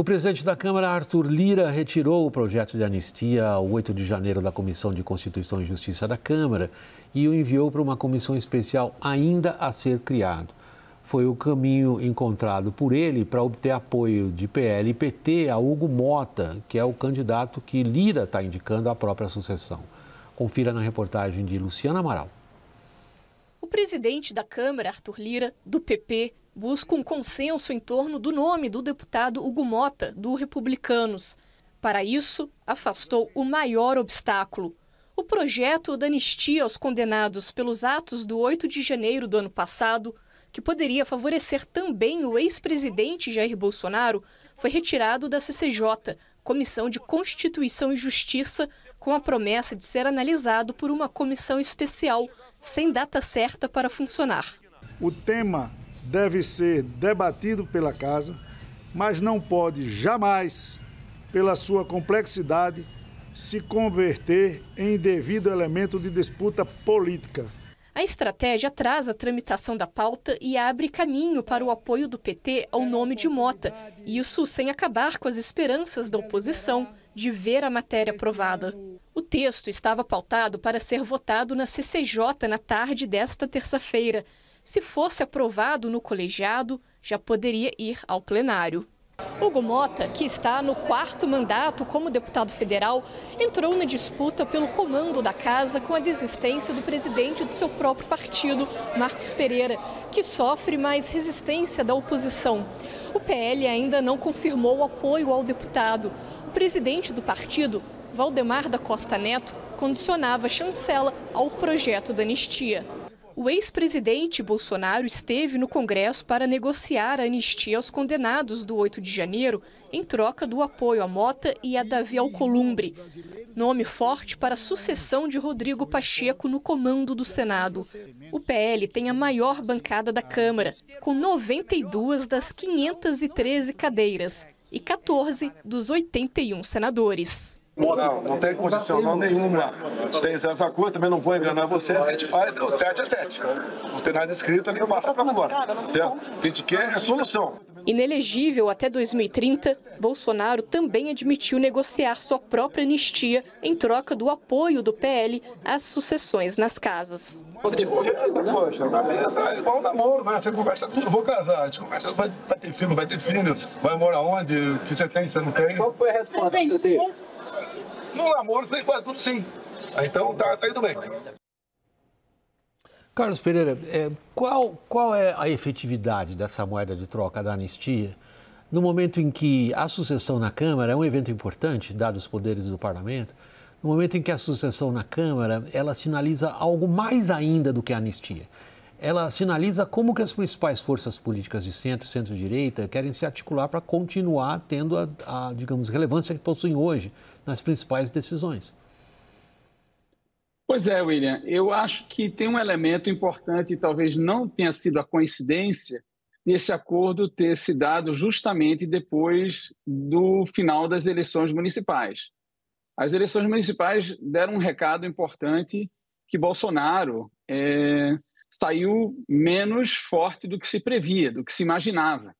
O presidente da Câmara, Arthur Lira, retirou o projeto de anistia ao 8 de janeiro da Comissão de Constituição e Justiça da Câmara e o enviou para uma comissão especial ainda a ser criado. Foi o caminho encontrado por ele para obter apoio de PL e PT a Hugo Mota, que é o candidato que Lira está indicando à própria sucessão. Confira na reportagem de Luciana Amaral. O presidente da Câmara, Arthur Lira, do PP, busca um consenso em torno do nome do deputado Hugo Mota, do Republicanos. Para isso, afastou o maior obstáculo. O projeto da anistia aos condenados pelos atos do 8 de janeiro do ano passado, que poderia favorecer também o ex-presidente Jair Bolsonaro, foi retirado da CCJ, Comissão de Constituição e Justiça, com a promessa de ser analisado por uma comissão especial, sem data certa para funcionar. O tema deve ser debatido pela Casa, mas não pode jamais, pela sua complexidade, se converter em devido elemento de disputa política. A estratégia traz a tramitação da pauta e abre caminho para o apoio do PT ao nome de Mota, isso sem acabar com as esperanças da oposição de ver a matéria aprovada. O texto estava pautado para ser votado na CCJ na tarde desta terça-feira, se fosse aprovado no colegiado, já poderia ir ao plenário. Hugo Mota, que está no quarto mandato como deputado federal, entrou na disputa pelo comando da casa com a desistência do presidente do seu próprio partido, Marcos Pereira, que sofre mais resistência da oposição. O PL ainda não confirmou o apoio ao deputado. O presidente do partido, Valdemar da Costa Neto, condicionava a chancela ao projeto da anistia. O ex-presidente Bolsonaro esteve no Congresso para negociar a anistia aos condenados do 8 de janeiro em troca do apoio a Mota e a Davi Alcolumbre, nome forte para a sucessão de Rodrigo Pacheco no comando do Senado. O PL tem a maior bancada da Câmara, com 92 das 513 cadeiras e 14 dos 81 senadores. Não, não tem condição nenhuma. Tem essa coisa, também não vou enganar você, a gente faz o tete a tete. Não tem nada escrito ali, passa para fora. Certo? O que é a gente quer é solução. Inelegível até 2030, Bolsonaro também admitiu negociar sua própria anistia em troca do apoio do PL às sucessões nas casas. A gente poxa, na mesa é igual namoro, né? Você conversa tudo, vou casar. A gente conversa, vai, vai ter filho, vai ter filho, vai morar onde, o que você tem, você não tem. Qual foi a resposta que eu no namoro foi quase tudo sim. Ah, então tá, tá indo bem. Carlos Pereira, é, qual, qual é a efetividade dessa moeda de troca da anistia no momento em que a sucessão na Câmara é um evento importante, dados os poderes do parlamento, no momento em que a sucessão na Câmara ela sinaliza algo mais ainda do que a anistia. Ela sinaliza como que as principais forças políticas de centro e centro-direita querem se articular para continuar tendo a, a, digamos, relevância que possuem hoje nas principais decisões. Pois é, William. Eu acho que tem um elemento importante, e talvez não tenha sido a coincidência, desse acordo ter se dado justamente depois do final das eleições municipais. As eleições municipais deram um recado importante que Bolsonaro é, saiu menos forte do que se previa, do que se imaginava.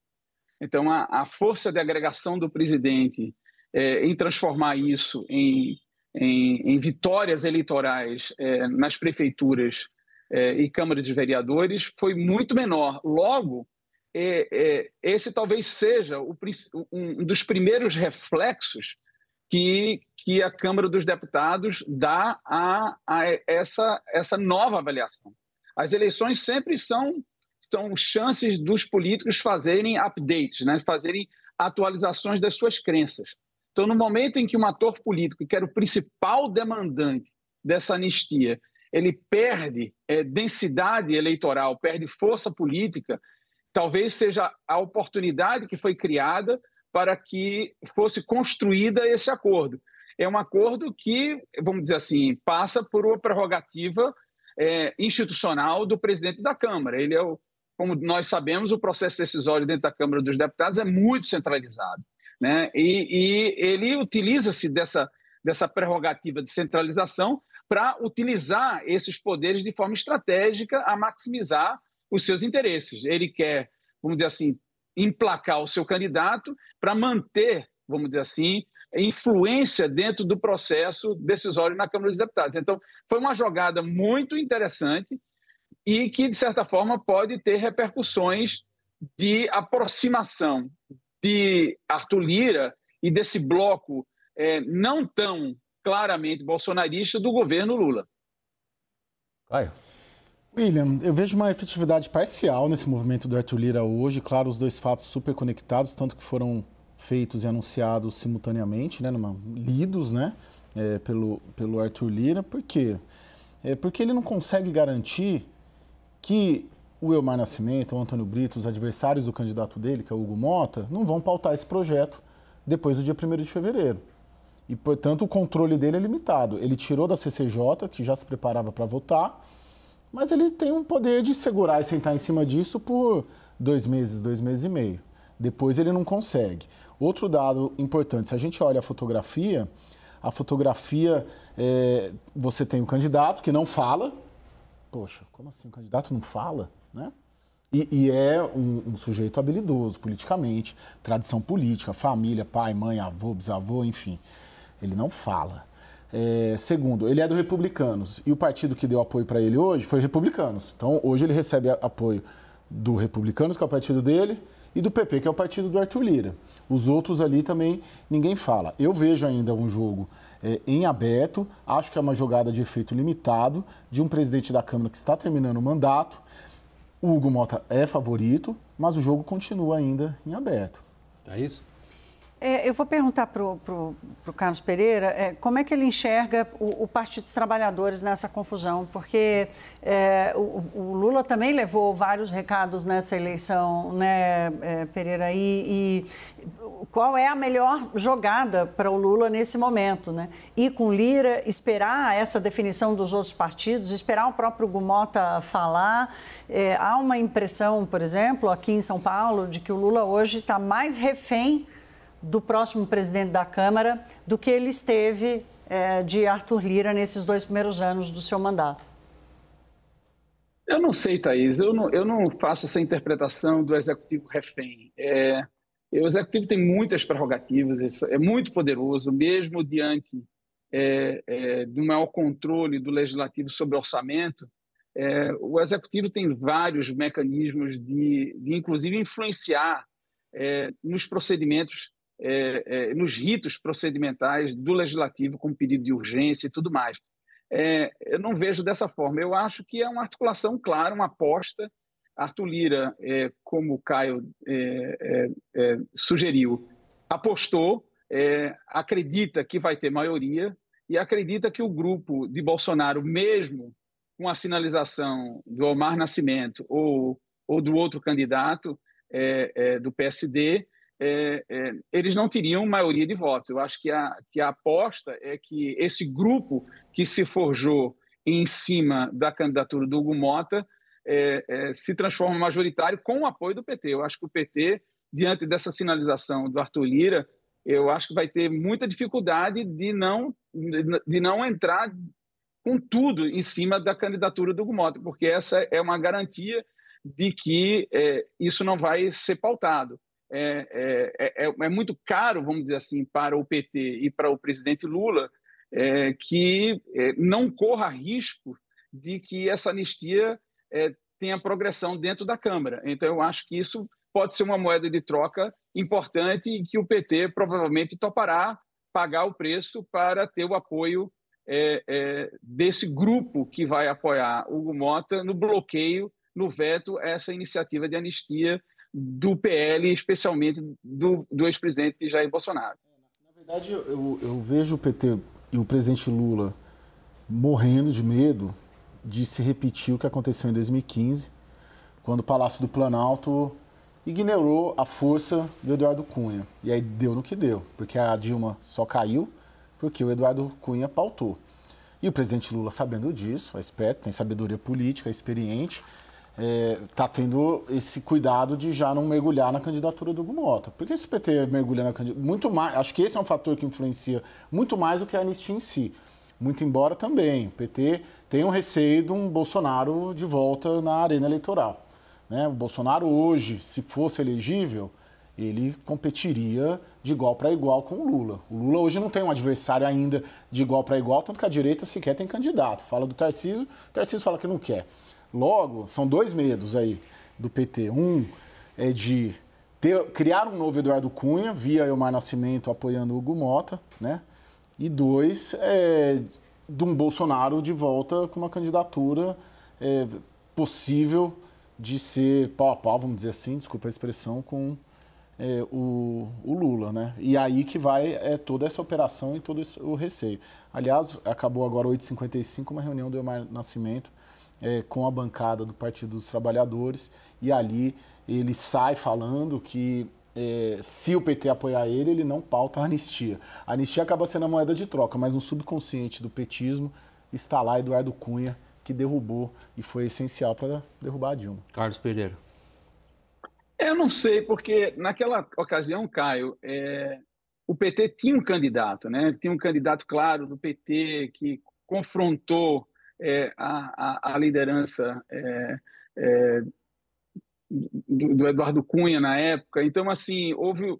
Então, a, a força de agregação do presidente é, em transformar isso em, em, em vitórias eleitorais é, nas prefeituras é, e Câmara de Vereadores foi muito menor. Logo, é, é, esse talvez seja o, um dos primeiros reflexos que, que a Câmara dos Deputados dá a, a essa, essa nova avaliação. As eleições sempre são são chances dos políticos fazerem updates, né? fazerem atualizações das suas crenças. Então, no momento em que um ator político, que era o principal demandante dessa anistia, ele perde é, densidade eleitoral, perde força política, talvez seja a oportunidade que foi criada para que fosse construída esse acordo. É um acordo que, vamos dizer assim, passa por uma prerrogativa é, institucional do presidente da Câmara. Ele é, o, como nós sabemos, o processo decisório dentro da Câmara dos Deputados é muito centralizado. Né? E, e ele utiliza-se dessa, dessa prerrogativa de centralização para utilizar esses poderes de forma estratégica a maximizar os seus interesses. Ele quer, vamos dizer assim, emplacar o seu candidato para manter, vamos dizer assim, influência dentro do processo decisório na Câmara dos Deputados. Então, foi uma jogada muito interessante e que, de certa forma, pode ter repercussões de aproximação de Arthur Lira e desse bloco é, não tão claramente bolsonarista do governo Lula. Caio. William, eu vejo uma efetividade parcial nesse movimento do Arthur Lira hoje. Claro, os dois fatos super conectados, tanto que foram feitos e anunciados simultaneamente, né, numa, lidos né, é, pelo, pelo Arthur Lira. Por quê? É porque ele não consegue garantir que o Elmar Nascimento, o Antônio Brito, os adversários do candidato dele, que é o Hugo Mota, não vão pautar esse projeto depois do dia 1 de fevereiro. E, portanto, o controle dele é limitado. Ele tirou da CCJ, que já se preparava para votar, mas ele tem um poder de segurar e sentar em cima disso por dois meses, dois meses e meio. Depois ele não consegue. Outro dado importante: se a gente olha a fotografia, a fotografia, é, você tem o candidato que não fala. Poxa, como assim o candidato não fala? Né? E, e, é um, um, sujeito habilidoso politicamente, tradição política, família, pai, mãe, avô, bisavô, enfim. Ele não fala. É, segundo, ele é do Republicanos e o partido que deu apoio para ele hoje foi Republicanos. Então, hoje ele recebe apoio do Republicanos, que é o partido dele, e do PP, que é o partido do Arthur Lira. Os outros ali também ninguém fala. Eu vejo ainda um jogo é, em aberto, acho que é uma jogada de efeito limitado de um presidente da Câmara que está terminando o mandato o Hugo Mota é favorito, mas o jogo continua ainda em aberto. É isso? É, eu vou perguntar para o Carlos Pereira é, como é que ele enxerga o, o Partido dos Trabalhadores nessa confusão, porque é, o, o, Lula também levou vários recados nessa eleição, né, é, Pereira? E, e, qual é a melhor jogada para o Lula nesse momento, né? Ir com Lira, esperar essa definição dos outros partidos, esperar o próprio Gumota falar. É, há uma impressão, por exemplo, aqui em São Paulo, de que o Lula hoje está mais refém do próximo presidente da Câmara do que ele esteve é, de Arthur Lira nesses dois primeiros anos do seu mandato? Eu não sei, Thaís. Eu não, eu não faço essa interpretação do executivo refém. É, o executivo tem muitas prerrogativas, é muito poderoso, mesmo diante é, é, do maior controle do legislativo sobre orçamento. É, o executivo tem vários mecanismos de, de inclusive, influenciar é, nos procedimentos é, é, nos ritos procedimentais do legislativo com pedido de urgência e tudo mais. É, eu não vejo dessa forma. Eu acho que é uma articulação clara, uma aposta. Arthur Lira, é, como o Caio é, é, sugeriu, apostou, acredita que vai ter maioria e acredita que o grupo de Bolsonaro, mesmo com a sinalização do Omar Nascimento ou, ou do outro candidato do PSD, é, é, eles não teriam maioria de votos. Eu acho que a, que a aposta é que esse grupo que se forjou em cima da candidatura do Hugo Mota é, é se transforma majoritário com o apoio do PT. Eu acho que o PT, diante dessa sinalização do Arthur Lira, eu acho que vai ter muita dificuldade de não, de não entrar com tudo em cima da candidatura do Hugo Mota, porque essa é uma garantia de que é, isso não vai ser pautado. É, é, é, é, é, muito caro, vamos dizer assim, para o PT e para o presidente Lula é, que é, não corra risco de que essa anistia tenha progressão dentro da Câmara. Então, eu acho que isso pode ser uma moeda de troca importante e que o PT provavelmente topará pagar o preço para ter o apoio desse grupo que vai apoiar Hugo Mota no bloqueio, no veto a essa iniciativa de anistia do PL, especialmente do, do ex-presidente Jair Bolsonaro. É, na verdade, eu, eu vejo o PT e o presidente Lula morrendo de medo de se repetir o que aconteceu em 2015, quando o Palácio do Planalto ignorou a força do Eduardo Cunha. E aí deu no que deu, porque a Dilma só caiu porque o Eduardo Cunha pautou. E o presidente Lula, sabendo disso, é esperto, tem sabedoria política, é experiente, está é, tá tendo esse cuidado de já não mergulhar na candidatura do Gumota. Porque esse PT mergulha na candidatura. Muito mais, acho que esse é um fator que influencia muito mais do que a anistia em si. Muito embora também o PT tenha um receio de um Bolsonaro de volta na arena eleitoral. Né? O Bolsonaro hoje, se fosse elegível, ele competiria de igual para igual com o Lula. O Lula hoje não tem um adversário ainda de igual para igual, tanto que a direita sequer tem candidato. Fala do Tarcísio, o Tarcísio fala que não quer. Logo, são dois medos aí do PT. Um é de ter, criar um novo Eduardo Cunha, via Elmar Nascimento apoiando o Hugo Mota, né? E dois, é, de um Bolsonaro de volta com uma candidatura é, possível de ser pau a pau, vamos dizer assim, desculpa a expressão, com é, o, o, Lula, né? E aí que vai é, toda essa operação e todo esse, o receio. Aliás, acabou agora 8h55 uma reunião do Elmar Nascimento é, com a bancada do Partido dos Trabalhadores e ali ele sai falando que é, se o PT apoiar ele, ele não pauta a anistia. A anistia acaba sendo a moeda de troca, mas no subconsciente do petismo está lá Eduardo Cunha, que derrubou e foi essencial para derrubar a Dilma. Carlos Pereira. Eu não sei, porque naquela ocasião, Caio, é, o PT tinha um candidato, né? Tinha um candidato claro do PT que confrontou é, a, a, liderança é, é, do, do, Eduardo Cunha na época. Então, assim, houve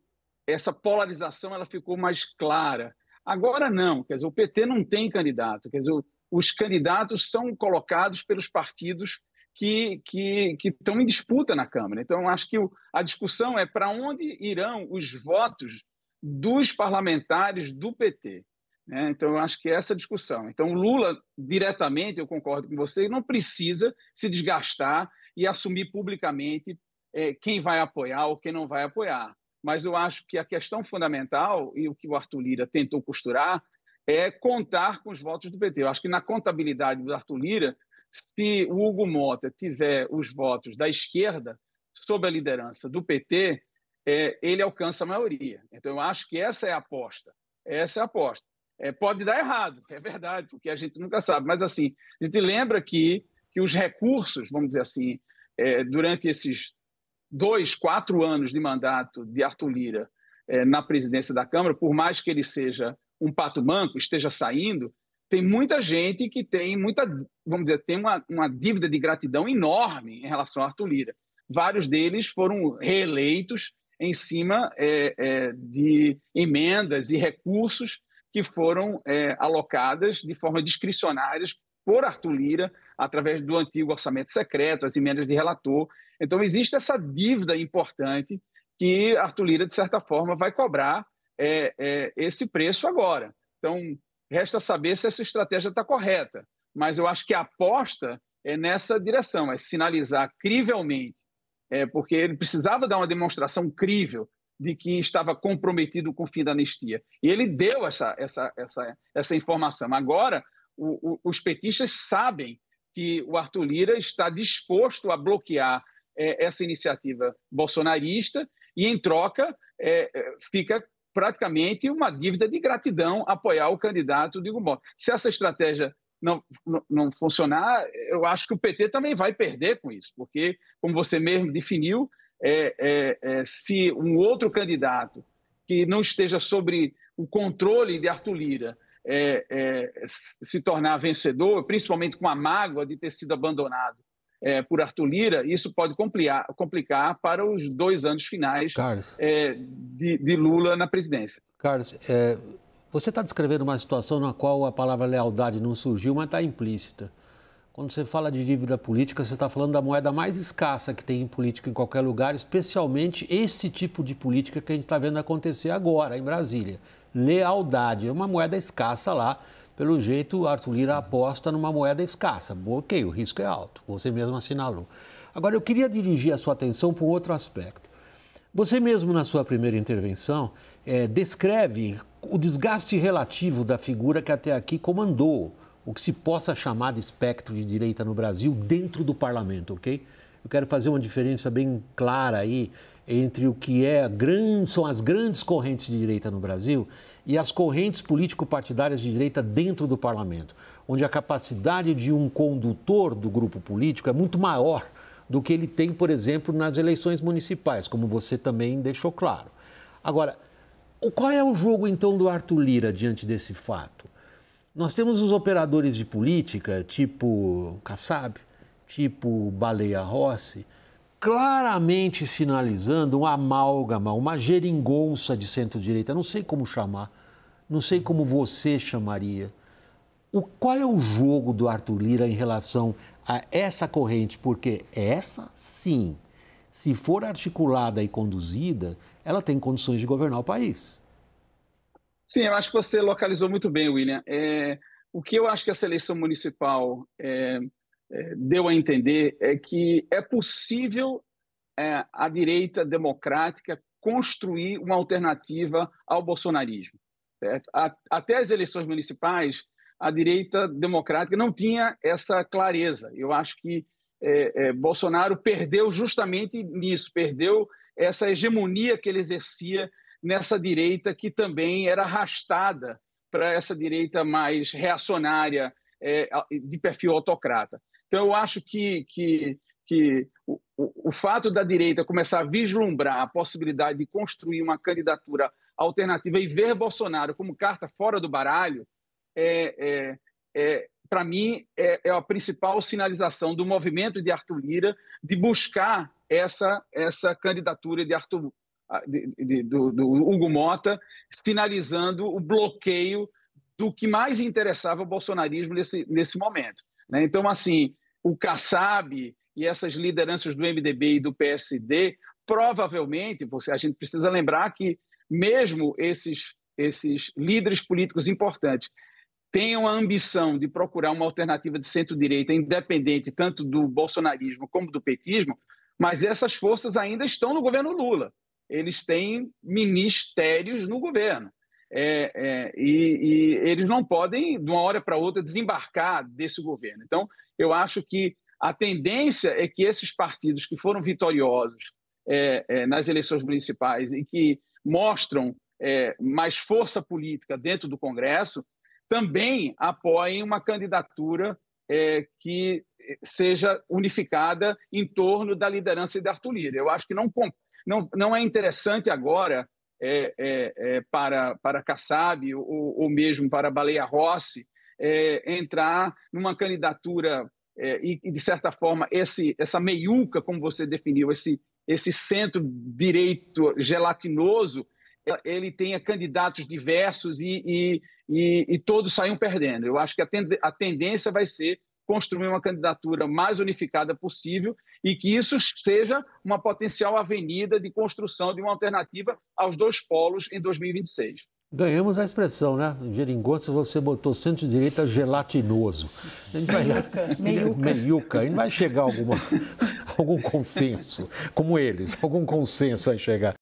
essa polarização, ela ficou mais clara. Agora não, quer dizer, o PT não tem candidato, quer dizer, os candidatos são colocados pelos partidos que, que, que estão em disputa na Câmara. Então, acho que o, a discussão é para onde irão os votos dos parlamentares do PT. Né? Então, eu acho que é essa discussão. Então, Lula, diretamente, eu concordo com você, não precisa se desgastar e assumir publicamente é, quem vai apoiar ou quem não vai apoiar. Mas eu acho que a questão fundamental, e o que o Arthur Lira tentou costurar, é contar com os votos do PT. Eu acho que na contabilidade do Arthur Lira, se o Hugo Mota tiver os votos da esquerda, sob a liderança do PT, é, ele alcança a maioria. Então, eu acho que essa é a aposta. Essa é a aposta. É, pode dar errado, é verdade, porque a gente nunca sabe. Mas, assim, a gente lembra que, que os recursos, vamos dizer assim, é, durante esses dois, quatro anos de mandato de Arthur Lira é, na presidência da Câmara, por mais que ele seja um pato manco, esteja saindo, tem muita gente que tem muita, vamos dizer, tem uma, uma dívida de gratidão enorme em relação a Arthur Lira. Vários deles foram reeleitos em cima é, é, de emendas e recursos que foram é, alocadas de forma discricionária por Arthur Lira, através do antigo orçamento secreto, as emendas de relator. Então, existe essa dívida importante que Arthur Lira, de certa forma, vai cobrar é, é, esse preço agora. Então, resta saber se essa estratégia está correta, mas eu acho que a aposta é nessa direção, é sinalizar crivelmente, é, porque ele precisava dar uma demonstração crível de que estava comprometido com o fim da anistia. E ele deu essa, essa, essa, essa informação. Agora, o, o, os petistas sabem que o Arthur Lira está disposto a bloquear é, essa iniciativa bolsonarista e, em troca, é, é fica praticamente uma dívida de gratidão apoiar o candidato de Gumbo. Se essa estratégia não, não, não funcionar, eu acho que o PT também vai perder com isso, porque, como você mesmo definiu, é, é, é, se um outro candidato que não esteja sobre o controle de Arthur Lira é, é, se tornar vencedor, principalmente com a mágoa de ter sido abandonado é, por Arthur Lira, isso pode complicar, complicar para os dois anos finais Carlos, é, de, de, Lula na presidência. Carlos, é, você está descrevendo uma situação na qual a palavra lealdade não surgiu, mas está implícita. Quando você fala de dívida política, você está falando da moeda mais escassa que tem em política em qualquer lugar, especialmente esse tipo de política que a gente está vendo acontecer agora em Brasília. Lealdade. É uma moeda escassa lá. Pelo jeito, Arthur Lira aposta numa moeda escassa. Ok, o risco é alto, você mesmo assinalou. Agora, eu queria dirigir a sua atenção para um outro aspecto. Você mesmo, na sua primeira intervenção, é, descreve o desgaste relativo da figura que até aqui comandou o que se possa chamar de espectro de direita no Brasil dentro do parlamento, ok? Eu quero fazer uma diferença bem clara aí entre o que é são as grandes correntes de direita no Brasil e as correntes político-partidárias de direita dentro do parlamento, onde a capacidade de um condutor do grupo político é muito maior do que ele tem, por exemplo, nas eleições municipais, como você também deixou claro. Agora, qual é o jogo então do Arthur Lira diante desse fato? Nós temos os operadores de política, tipo Kassab, tipo Baleia Rossi, claramente sinalizando uma amálgama, uma geringonça de centro-direita. Não sei como chamar, não sei como você chamaria. O, qual é o jogo do Arthur Lira em relação a essa corrente? Porque essa, sim, se for articulada e conduzida, ela tem condições de governar o país. Sim, eu acho que você localizou muito bem, William. É, o que eu acho que a seleção municipal é, é, deu a entender é que é possível é, a direita democrática construir uma alternativa ao bolsonarismo. A, até as eleições municipais, a direita democrática não tinha essa clareza. Eu acho que é, é, Bolsonaro perdeu justamente nisso, perdeu essa hegemonia que ele exercia nessa direita que também era arrastada para essa direita mais reacionária, é, de perfil autocrata. Então, eu acho que, que, que o, o, o fato da direita começar a vislumbrar a possibilidade de construir uma candidatura alternativa e ver Bolsonaro como carta fora do baralho, é, é, é para mim, é, é a principal sinalização do movimento de Arthur Lira de buscar essa, essa candidatura de Arthur, de, de, do, do Hugo Mota, sinalizando o bloqueio do que mais interessava o bolsonarismo nesse, nesse momento. Né? Então, assim, o Kassab e essas lideranças do MDB e do PSD, provavelmente, a gente precisa lembrar que mesmo esses, esses líderes políticos importantes tenham a ambição de procurar uma alternativa de centro-direita independente tanto do bolsonarismo como do petismo, mas essas forças ainda estão no governo Lula eles têm ministérios no governo. É, é, e, e, eles não podem, de uma hora para outra, desembarcar desse governo. Então, eu acho que a tendência é que esses partidos que foram vitoriosos é, é nas eleições municipais e que mostram é, mais força política dentro do Congresso também apoiem uma candidatura é, que seja unificada em torno da liderança de Arthur Lira. Eu acho que não não, não é interessante agora é, é, é, para, para Kassab ou, ou mesmo para Baleia Rossi é, entrar numa candidatura é, e, de certa forma, esse, essa meiuca, como você definiu, esse, esse centro-direito gelatinoso, ele tenha candidatos diversos e, e, e, e, todos saiam perdendo. Eu acho que a, tendência vai ser construir uma candidatura mais unificada possível e que isso seja uma potencial avenida de construção de uma alternativa aos dois polos em 2026. Ganhamos a expressão, né? Geringonça você botou centro-direita gelatinoso. A gente vai... Meiuca. Meiuca. Meiuca. A gente vai chegar a alguma... algum consenso, como eles, algum consenso vai chegar.